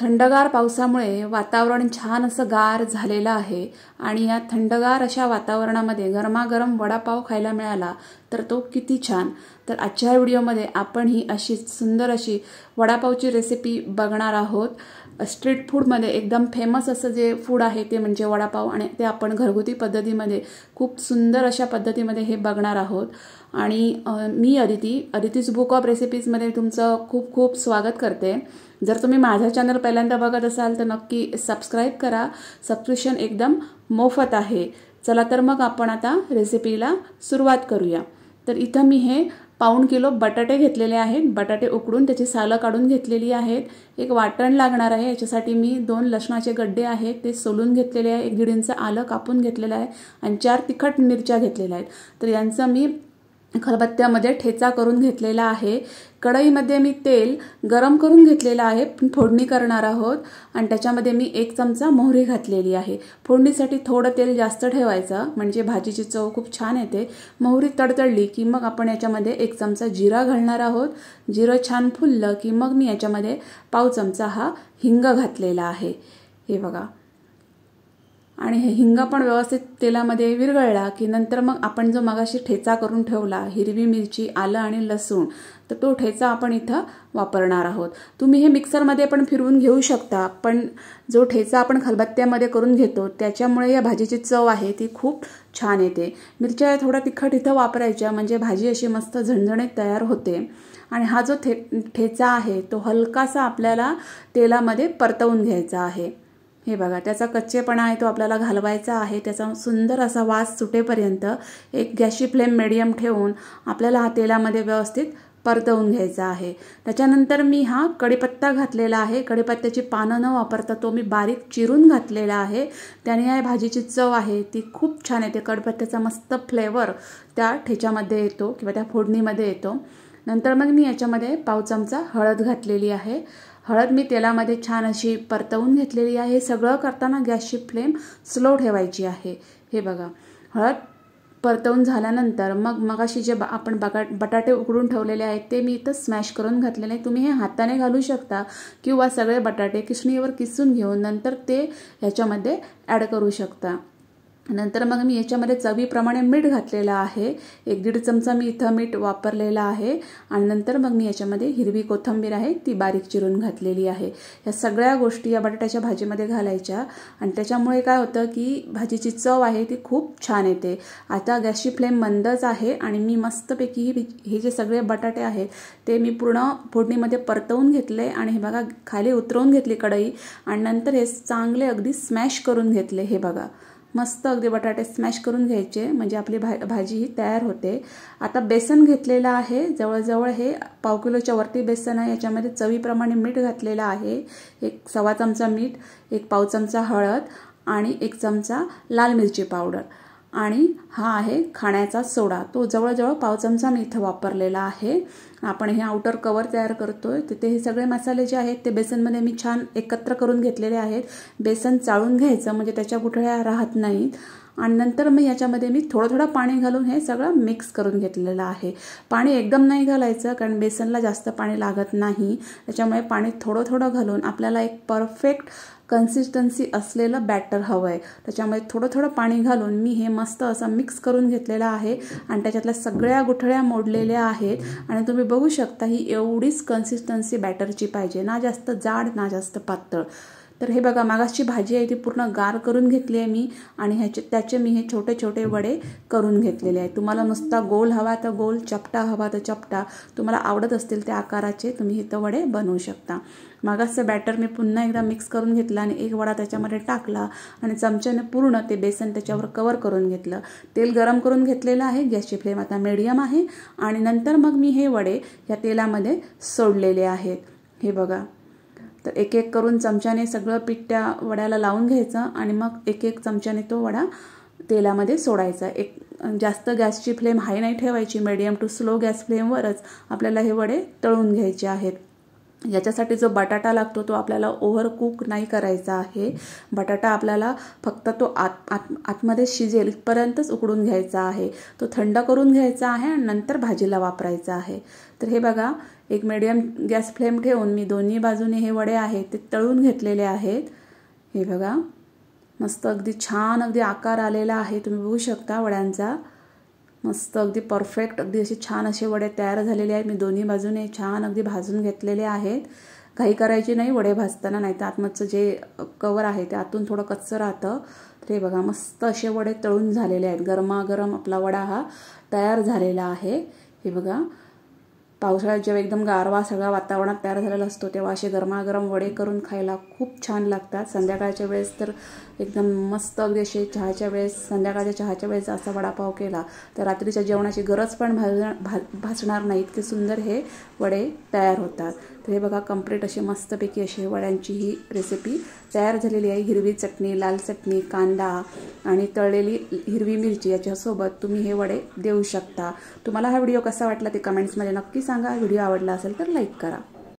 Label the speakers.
Speaker 1: थंडगार पावसामुळे वातावरण छान असं गार झालेलं आहे आणि या थंडगार अशा वातावरणामध्ये गरमागरम वडापाव खायला मिळाला तर तो किती छान तर आजच्या व्हिडिओमध्ये आपण ही अशी सुंदर अशी वडापावची रेसिपी बघणार आहोत स्ट्रीट फूडमध्ये एकदम फेमस असं जे फूड आहे ते म्हणजे वडापाव आणि ते आपण घरगुती पद्धतीमध्ये खूप सुंदर अशा पद्धतीमध्ये हे बघणार आहोत आणि मी अदिती अदितीज बुक ऑफ रेसिपीजमध्ये तुमचं खूप खूप स्वागत करते जर तुम्ही माझा चॅनल पहिल्यांदा बघत असाल तर नक्की सबस्क्राईब करा सबस्क्रिप्शन एकदम मोफत आहे चला तर मग आपण आता रेसिपीला सुरुवात करूया तर इथं मी हे पाऊण किलो बटाटे घेतलेले आहेत बटाटे उकडून त्याची सालं काढून घेतलेली आहेत एक वाटण लागणार आहे याच्यासाठी मी दोन लसणाचे गड्डे आहेत ते सोलून घेतलेले आहे एक दीड इंच आलं कापून घेतलेलं आहे आणि चार तिखट मिरच्या घेतलेल्या आहेत तर यांचं मी खलबत्त्यामध्ये ठेचा करून घेतलेला आहे कढईमध्ये मी तेल गरम करून घेतलेलं आहे फोडणी करणार आहोत आणि त्याच्यामध्ये मी एक चमचा मोहरी घातलेली आहे फोडणीसाठी थोडं तेल जास्त ठेवायचं म्हणजे भाजीची चव खूप छान येते मोहरी तडतडली की मग आपण याच्यामध्ये एक चमचा जिरा घालणार आहोत जिरं छान फुललं की मग मी याच्यामध्ये पाव चमचा हा हिंग घातलेला आहे हे बघा आणि हे हिंग पण व्यवस्थित तेलामध्ये विरघळला की नंतर मग आपण जो मगाशी ठेचा करून ठेवला हिरवी मिरची आलं आणि लसूण तर तो ठेचा आपण इथं वापरणार आहोत तुम्ही हे मिक्सरमध्ये पण फिरवून घेऊ शकता पण जो ठेचा आपण खलबत्त्यामध्ये करून घेतो त्याच्यामुळे या भाजीची चव आहे ती खूप छान येते मिरच्या थोडा तिखट इथं वापरायच्या म्हणजे भाजी अशी मस्त झणझणीत तयार होते आणि हा जो थे ठेचा आहे तो हलकासा आपल्याला तेलामध्ये परतवून घ्यायचा आहे हे बघा त्याचा कच्चेपणा आहे तो आपल्याला घालवायचा आहे त्याचा सुंदर असा वास सुटेपर्यंत एक गॅसची फ्लेम मिडियम ठेवून आपल्याला हा तेलामध्ये व्यवस्थित परतवून घ्यायचा आहे त्याच्यानंतर मी हा कडीपत्ता घातलेला आहे कडीपत्त्याची पानं न वापरता तो मी बारीक चिरून घातलेला आहे त्याने या भाजीची चव आहे ती खूप छान येते कडपत्त्याचा मस्त फ्लेवर त्या ठेच्यामध्ये येतो किंवा त्या फोडणीमध्ये येतो नंतर मग मी याच्यामध्ये पाव चमचा हळद घातलेली आहे हळद मी तेलामध्ये छान अशी परतवून घेतलेली आहे सगळं करताना गॅसची फ्लेम स्लो ठेवायची आहे हे बघा हळद परतवून झाल्यानंतर मग मगाशी जे आपण बगा बटाटे उकडून ठेवलेले आहेत ते मी इथं स्मॅश करून घातलेले आहे तुम्ही हे हाताने घालू शकता किंवा सगळे बटाटे किसणीवर किसून घेऊन नंतर ते ह्याच्यामध्ये ॲड करू शकता नंतर मग मी याच्यामध्ये चवीप्रमाणे मीठ घातलेलं आहे एक दीड चमचा मी इथं मीठ वापरलेलं आहे आणि नंतर मग मी याच्यामध्ये हिरवी कोथंबीर आहे ती बारीक चिरून घातलेली आहे ह्या सगळ्या गोष्टी या बटाट्याच्या भाजीमध्ये घालायच्या आणि त्याच्यामुळे काय होतं की भाजीची चव आहे ती खूप छान येते आता गॅसची फ्लेम मंदच आहे आणि मी मस्तपैकी ही हे जे सगळे बटाटे आहेत ते मी पूर्ण फोडणीमध्ये परतवून घेतले आणि हे बघा खाली उतरवून घेतली कढई आणि नंतर हे चांगले अगदी स्मॅश करून घेतले हे बघा मस्त अगदी बटाटे स्मॅश करून घ्यायचे म्हणजे आपली भा भाजी ही तयार होते आता बेसन घेतलेलं आहे जवळजवळ हे पाव किलोच्या वरती बेसन आहे याच्यामध्ये चवीप्रमाणे मीठ घातलेलं आहे एक सव्वा चमचा मीठ एक पाव चमचा हळद आणि एक चमचा लाल मिरची पावडर आणि हा आहे खाण्याचा सोडा तो जवळजवळ पाव चमचा मी इथं वापरलेला आहे आपण हे आउटर कवर तयार करतो आहे तिथे हे सगळे मसाले जे आहेत ते बेसनमध्ये मी छान एकत्र करून घेतलेले आहेत बेसन चाळून घ्यायचं म्हणजे त्याच्या गुठळ्या राहत नाहीत आणि नंतर मग याच्यामध्ये मी थोडं थोडं पाणी घालून हे सगळं मिक्स करून घेतलेलं आहे पाणी एकदम नाही घालायचं कारण बेसनला जास्त पाणी लागत नाही त्याच्यामुळे पाणी थोडं थोडं घालून आपल्याला एक परफेक्ट कन्सिस्टन्सी असलेलं बॅटर हवं आहे त्याच्यामध्ये थोडं थोडं पाणी घालून मी हे मस्त असं मिक्स करून घेतलेलं आहे आणि त्याच्यातल्या सगळ्या गुठळ्या मोडलेल्या आहेत आणि तुम्ही बघू शकता ही एवढीच कन्सिस्टन्सी बॅटरची पाहिजे ना जास्त जाड ना जास्त पातळ तर हे बघा मागासची भाजी आहे ती पूर्ण गार करून घेतली आहे मी आणि ह्याचे त्याचे मी हे छोटे छोटे वडे करून घेतलेले आहे तुम्हाला नुसता गोल हवा तर गोल चपटा हवा तर चपटा तुम्हाला आवडत असतील त्या आकाराचे तुम्ही तर वडे बनवू शकता मागासचं बॅटर मी पुन्हा एकदा मिक्स करून घेतलं आणि एक वडा त्याच्यामध्ये टाकला आणि चमच्याने पूर्ण ते बेसन त्याच्यावर कवर करून घेतलं तेल गरम करून घेतलेलं आहे गॅसची फ्लेम आता मीडियम आहे आणि नंतर मग मी हे वडे ह्या तेलामध्ये सोडलेले आहेत हे बघा तर एक एक करून चमच्याने सगळं पीठ त्या वड्याला लावून घ्यायचं आणि मग एक एक चमच्याने तो वडा तेलामध्ये सोडायचा एक जास्त गॅसची फ्लेम हाय नाही ठेवायची मिडियम टू स्लो गॅस फ्लेमवरच आपल्याला हे वडे तळून घ्यायचे आहेत याच्यासाठी जो बटाटा लागतो तो आपल्याला ओव्हर कुक नाही करायचा आहे बटाटा आपल्याला फक्त तो आत आत आतमध्ये शिजेल इथपर्यंतच उकडून घ्यायचा आहे तो थंड करून घ्यायचा आहे आणि नंतर भाजीला वापरायचा आहे तर हे बघा एक मीडियम गॅस फ्लेम ठेवून मी दोन्ही बाजूने हे वडे आहेत ते तळून घेतलेले आहेत हे बघा मस्त अगदी छान अगदी आकार आलेला आहे तुम्ही बघू शकता वड्यांचा मस्त अगदी परफेक्ट अगदी असे छान असे वडे तयार झालेले आहेत मी दोन्ही बाजूने छान अगदी भाजून घेतलेले आहेत काही करायचे नाही वडे भाजताना नाही तर आतमधचं जे कवर आहे ते आतून थोडं कच्चं राहतं तर हे बघा मस्त असे वडे तळून झालेले आहेत गरमागरम आपला वडा हा तयार झालेला आहे हे बघा पावसाळ्यात जेव्हा एकदम गारवा सगळा वातावरणात तयार झालेला असतो तेव्हा असे गरमागरम वडे करून खायला खूप छान लागतात संध्याकाळच्या वेळेस तर एकदम मस्त अगदी असे चहाच्या वेळेस संध्याकाळच्या चहाच्या वेळेस असा वडापाव केला तर रात्रीच्या जेवणाची गरज पण भाज भासणार नाही इतके सुंदर हे वडे तयार होतात तर हे बघा कंप्लीट असे मस्तपैकी असे वड्यांची ही रेसिपी तयार झालेली आहे हिरवी चटणी लाल चटणी कांदा आणि तळलेली हिरवी मिरची याच्यासोबत तुम्ही हे वडे देऊ शकता तुम्हाला हा व्हिडिओ कसा वाटला ते कमेंट्समध्ये नक्की सांगा व्हिडिओ आवडला असेल तर लाईक करा